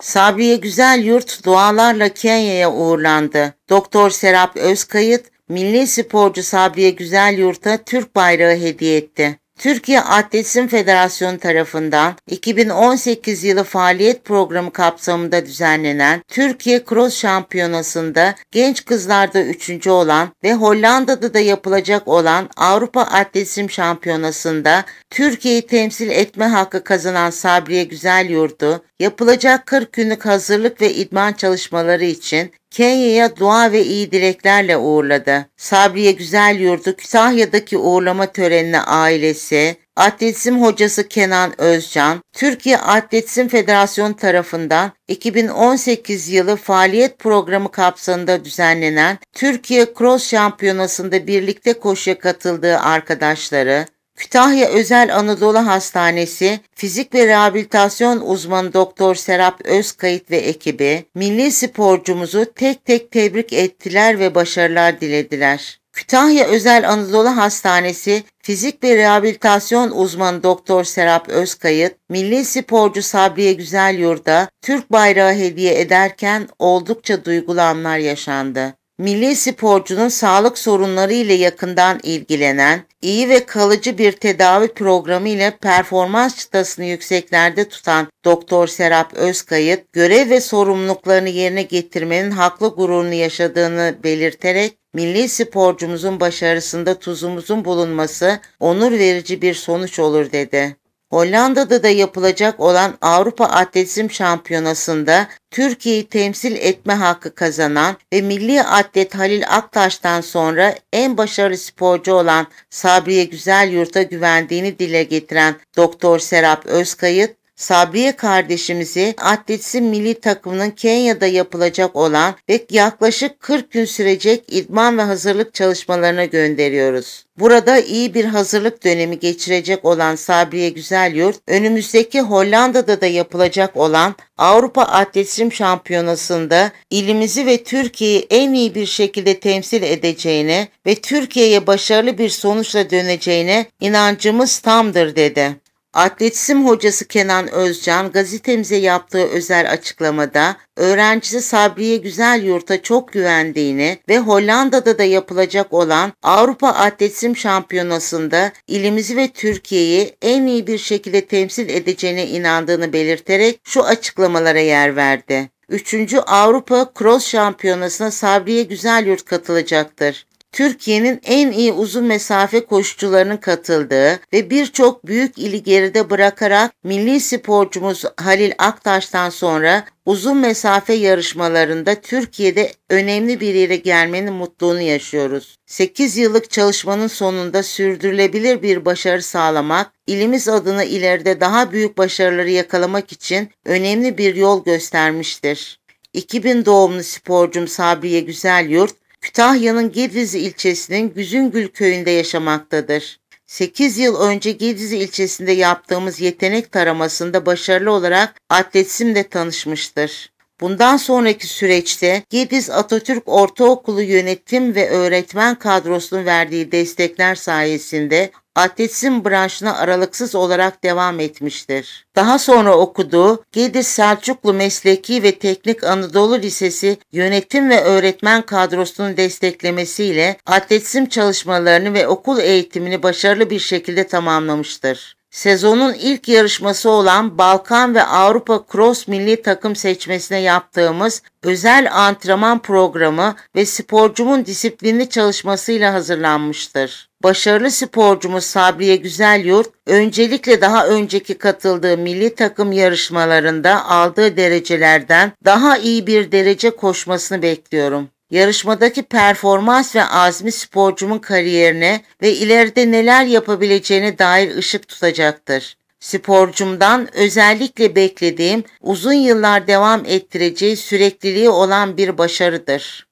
Sabiye Güzel Yurt dualarla Kenya'ya uğurlandı. Doktor Serap Özkayıt, milli sporcu Sabiye Güzel Yurt'a Türk bayrağı hediye etti. Türkiye Atletizm Federasyonu tarafından 2018 yılı faaliyet programı kapsamında düzenlenen Türkiye Cross Şampiyonası'nda genç kızlarda 3. olan ve Hollanda'da da yapılacak olan Avrupa Atletizm Şampiyonası'nda Türkiye'yi temsil etme hakkı kazanan Sabriye Güzel yurdu yapılacak 40 günlük hazırlık ve idman çalışmaları için Kenya'ya dua ve iyi dileklerle uğurladı. Sabriye Güzel Yurdu Kütahya'daki uğurlama törenine ailesi, Atletizm hocası Kenan Özcan, Türkiye Atletizm Federasyonu tarafından 2018 yılı faaliyet programı kapsamında düzenlenen Türkiye Cross Şampiyonası'nda birlikte koşuya katıldığı arkadaşları, Kütahya Özel Anadolu Hastanesi fizik ve rehabilitasyon uzmanı Doktor Serap Özkayıt ve ekibi milli sporcumuzu tek tek tebrik ettiler ve başarılar dilediler. Kütahya Özel Anadolu Hastanesi Fizik ve Rehabilitasyon Uzmanı Doktor Serap Özkayıt, milli sporcu Sabriye Güzel yurda Türk bayrağı hediye ederken oldukça duygulanlar yaşandı milli sporcunun sağlık sorunları ile yakından ilgilenen, iyi ve kalıcı bir tedavi programı ile performans çıtasını yükseklerde tutan Doktor Serap Özkayıt, görev ve sorumluluklarını yerine getirmenin haklı gururunu yaşadığını belirterek, milli sporcumuzun başarısında tuzumuzun bulunması onur verici bir sonuç olur dedi. Hollanda'da da yapılacak olan Avrupa Atletizm Şampiyonası'nda Türkiye'yi temsil etme hakkı kazanan ve milli atlet Halil Aktaş'tan sonra en başarılı sporcu olan Sabriye Güzel Yurt'a güvendiğini dile getiren Doktor Serap Özkayıt, Sabriye kardeşimizi Atletizm milli takımının Kenya'da yapılacak olan ve yaklaşık 40 gün sürecek idman ve hazırlık çalışmalarına gönderiyoruz. Burada iyi bir hazırlık dönemi geçirecek olan Sabriye Güzelyurt, önümüzdeki Hollanda'da da yapılacak olan Avrupa Atletizm Şampiyonası'nda ilimizi ve Türkiye'yi en iyi bir şekilde temsil edeceğine ve Türkiye'ye başarılı bir sonuçla döneceğine inancımız tamdır dedi. Atletizm hocası Kenan Özcan gazetemize yaptığı özel açıklamada öğrencisi Sabriye Güzel Yurt'a çok güvendiğini ve Hollanda'da da yapılacak olan Avrupa Atletizm Şampiyonası'nda ilimizi ve Türkiye'yi en iyi bir şekilde temsil edeceğine inandığını belirterek şu açıklamalara yer verdi. 3. Avrupa Cross Şampiyonası'na Sabriye Güzelyurt katılacaktır. Türkiye'nin en iyi uzun mesafe koşucularının katıldığı ve birçok büyük ili geride bırakarak milli sporcumuz Halil Aktaş'tan sonra uzun mesafe yarışmalarında Türkiye'de önemli bir yere gelmenin mutluluğunu yaşıyoruz. 8 yıllık çalışmanın sonunda sürdürülebilir bir başarı sağlamak, ilimiz adına ileride daha büyük başarıları yakalamak için önemli bir yol göstermiştir. 2000 doğumlu sporcum Sabriye Güzelyurt, Kütahya'nın Gediz ilçesinin Güzüngül köyünde yaşamaktadır. 8 yıl önce Gediz ilçesinde yaptığımız yetenek taramasında başarılı olarak atletizmle tanışmıştır. Bundan sonraki süreçte Gediz Atatürk Ortaokulu yönetim ve öğretmen kadrosunun verdiği destekler sayesinde atletizm branşına aralıksız olarak devam etmiştir. Daha sonra okuduğu Gediz Selçuklu Mesleki ve Teknik Anadolu Lisesi yönetim ve öğretmen kadrosunun desteklemesiyle atletizm çalışmalarını ve okul eğitimini başarılı bir şekilde tamamlamıştır. Sezonun ilk yarışması olan Balkan ve Avrupa Cross Milli Takım seçmesine yaptığımız özel antrenman programı ve sporcumun disiplinli çalışmasıyla hazırlanmıştır. Başarılı sporcumuz Sabriye Güzelyurt, öncelikle daha önceki katıldığı milli takım yarışmalarında aldığı derecelerden daha iyi bir derece koşmasını bekliyorum. Yarışmadaki performans ve azmi sporcumun kariyerine ve ileride neler yapabileceğine dair ışık tutacaktır. Sporcumdan özellikle beklediğim uzun yıllar devam ettireceği sürekliliği olan bir başarıdır.